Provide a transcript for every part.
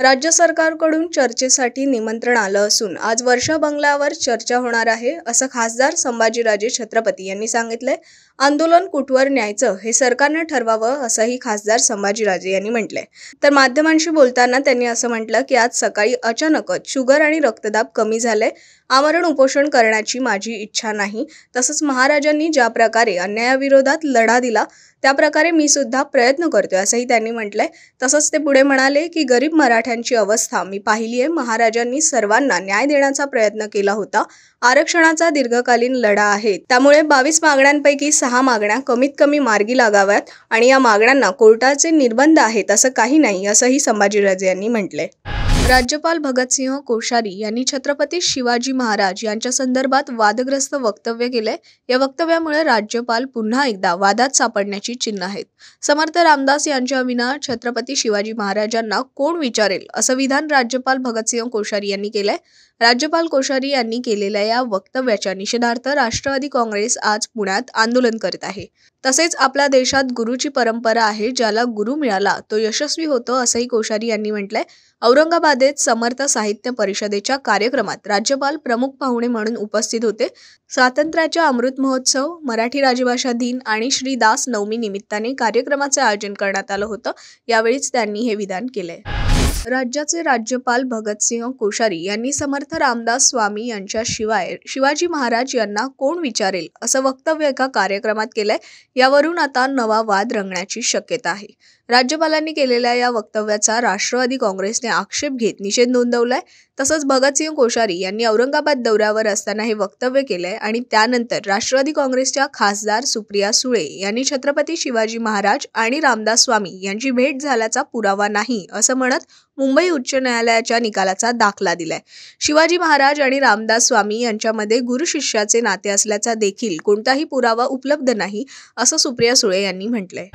राज्य सरकारकडून चर्चेसाठी निमंत्रण आलं असून आज वर्षा बंगल्यावर चर्चा होणार आहे असं खासदार संभाजीराजे छत्रपती यांनी सांगितलंय आंदोलन कुठवर न्यायचं हे सरकारनं ठरवावं असंही खासदार संभाजीराजे यांनी म्हटलंय तर माध्यमांशी बोलताना त्यांनी असं म्हटलं की आज सकाळी अचानकच शुगर आणि रक्तदाब कमी झालंय आमरण उपोषण करण्याची माझी इच्छा नाही तसंच महाराजांनी ज्या प्रकारे अन्यायाविरोधात लढा दिला त्या प्रकारे मी सुद्धा प्रयत्न करतोय असंही त्यांनी म्हटलंय तसंच ते पुढे म्हणाले की गरीब मराठ्यांची अवस्था मी पाहिली आहे महाराजांनी सर्वांना न्याय देण्याचा प्रयत्न केला होता आरक्षणाचा दीर्घकालीन लढा आहे त्यामुळे बावीस मागण्यांपैकी सहा मागण्या कमीत कमी मार्गी लागाव्यात आणि या मागण्यांना कोर्टाचे निर्बंध आहेत असं काही नाही असंही संभाजीराजे यांनी म्हटलंय राज्यपाल भगतसिंह कोश्यारी यांनी छत्रपती शिवाजी महाराज यांच्या संदर्भात वादग्रस्त वक्तव्य केले या वक्तव्यामुळे राज्यपाल पुन्हा एकदा वादात सापडण्याची चिन्ह आहेत समर्थ रामदास यांच्या विना छत्रपती शिवाजी महाराजांना कोण विचारेल असं विधान राज्यपाल भगतसिंह कोश्यारी यांनी केलंय राज्यपाल कोश्यारी यांनी केलेल्या या वक्तव्याच्या निषेधार्थ राष्ट्रवादी काँग्रेस आज पुण्यात आंदोलन करत आहे तसेच आपल्या देशात गुरुची परंपरा आहे ज्याला गुरु मिळाला तो यशस्वी होतो असंही कोश्यारी यांनी म्हटलंय औरंगाबादेत समर्थ साहित्य परिषदेच्या कार्यक्रमात राज्यपाल प्रमुख पाहुणे म्हणून उपस्थित होते स्वातंत्र्याच्या अमृत महोत्सव मराठी राजभाषा दिन आणि श्री दास नवमी निमित्ताने कार्यक्रमाचे आयोजन करण्यात आलं होतं यावेळीच त्यांनी हे विधान केलंय राज्याचे राज्यपाल भगतसिंह कोश्यारी यांनी समर्थ रामदास स्वामी यांच्या शिवाय शिवाजी महाराज यांना कोण विचारेल असं वक्तव्य एका कार्यक्रमात केलंय यावरून आता नवा वाद रंगण्याची शक्यता आहे राज्यपालांनी केलेल्या या वक्तव्याचा राष्ट्रवादी काँग्रेसने आक्षेप घेत निषेध नोंदवलाय तसंच भगतसिंह कोश्यारी यांनी औरंगाबाद दौऱ्यावर असताना हे वक्तव्य केलंय आणि त्यानंतर राष्ट्रवादी काँग्रेसच्या खासदार सुप्रिया सुळे यांनी छत्रपती शिवाजी महाराज आणि रामदास स्वामी यांची भेट झाल्याचा पुरावा नाही असं म्हणत मुंबई उच्च न्यायालयाच्या निकालाचा दाखला दिलाय शिवाजी महाराज आणि रामदास स्वामी यांच्यामध्ये गुरु शिष्याचे नाते असल्याचा देखील कोणताही पुरावा उपलब्ध नाही असं सुप्रिया सुळे यांनी म्हटलंय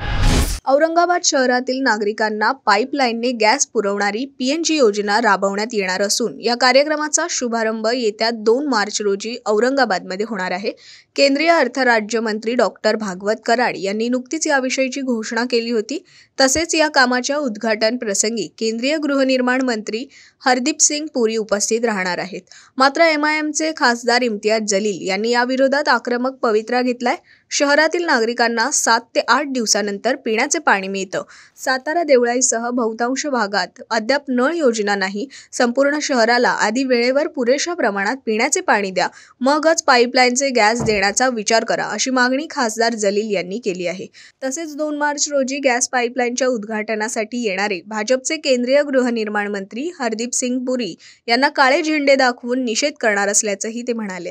औरंगाबाद शहरातील नागरिकांना पाईपलाईनने गॅस पुरवणारी पीएनजी योजना राबवण्यात येणार असून या कार्यक्रमाचा शुभारंभ येत्या दोन मार्च रोजी औरंगाबादमध्ये होणार आहे केंद्रीय अर्थराज्यमंत्री डॉक्टर भागवत कराड यांनी नुकतीच याविषयीची घोषणा केली होती तसेच या कामाच्या उद्घाटन प्रसंगी केंद्रीय गृहनिर्माण मंत्री हरदीप सिंग पुरी उपस्थित राहणार आहेत मात्र एमआयएमचे खासदार इम्तियाज जलील यांनी याविरोधात आक्रमक पवित्रा घेतलाय शहरातील नागरिकांना सात ते आठ दिवसानंतर पिण्याचे पाणी मिळतं सातारा देवळाईसह बहुतांश भागात अद्याप नळ योजना नाही संपूर्ण शहराला आधी वेळेवर पुरेशा प्रमाणात पिण्याचे पाणी द्या मगच पाईपलाईनचे गॅस देण्याचा विचार करा अशी मागणी खासदार जलील यांनी केली आहे तसेच दोन मार्च रोजी गॅस पाईपलाईनच्या उद्घाटनासाठी येणारे भाजपचे केंद्रीय गृहनिर्माण मंत्री हरदीप सिंग पुरी यांना काळे झेंडे दाखवून निषेध करणार असल्याचंही ते म्हणाले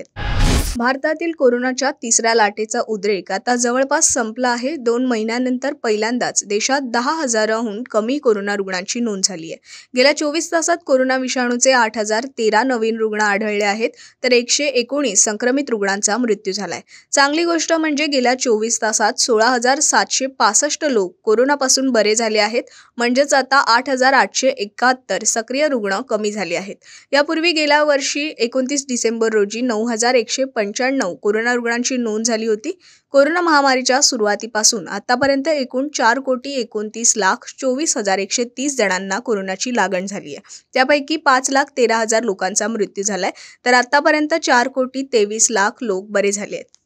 भारतातील कोरोनाच्या तिसऱ्या लाटेचा उद्रेक आता जवळपास संपला आहे दोन महिन्यानंतर पहिल्यांदाच देशात दहा हजाराहून कमी कोरोना रुग्णांची नोंद झाली आहे गेल्या चोवीस तासात कोरोना विषाणूचे आठ हजार तेरा नवीन रुग्ण आढळले आहेत तर एकशे एकोणीस संक्रमित रुग्णांचा मृत्यू झाला आहे चांगली गोष्ट म्हणजे गेल्या चोवीस तासात सोळा हजार सातशे पासष्ट लोक कोरोनापासून बरे झाले आहेत म्हणजेच आता आठ हजार आठशे एकाहत्तर सक्रिय रुग्ण कमी झाले आहेत यापूर्वी गेल्या वर्षी एकोणतीस डिसेंबर रोजी नऊ हजार एकशे पंच्याण्णव कोरोना रुग्णांची नोंद झाली होती कोरोना महामारीच्या सुरुवातीपासून आतापर्यंत एकूण चार कोटी एकोणतीस लाख चोवीस हजार एकशे तीस जणांना कोरोनाची लागण झाली आहे त्यापैकी पाच लाख तेरा हजार लोकांचा मृत्यू झालाय तर आतापर्यंत चार कोटी तेवीस लाख लोक बरे झाले आहेत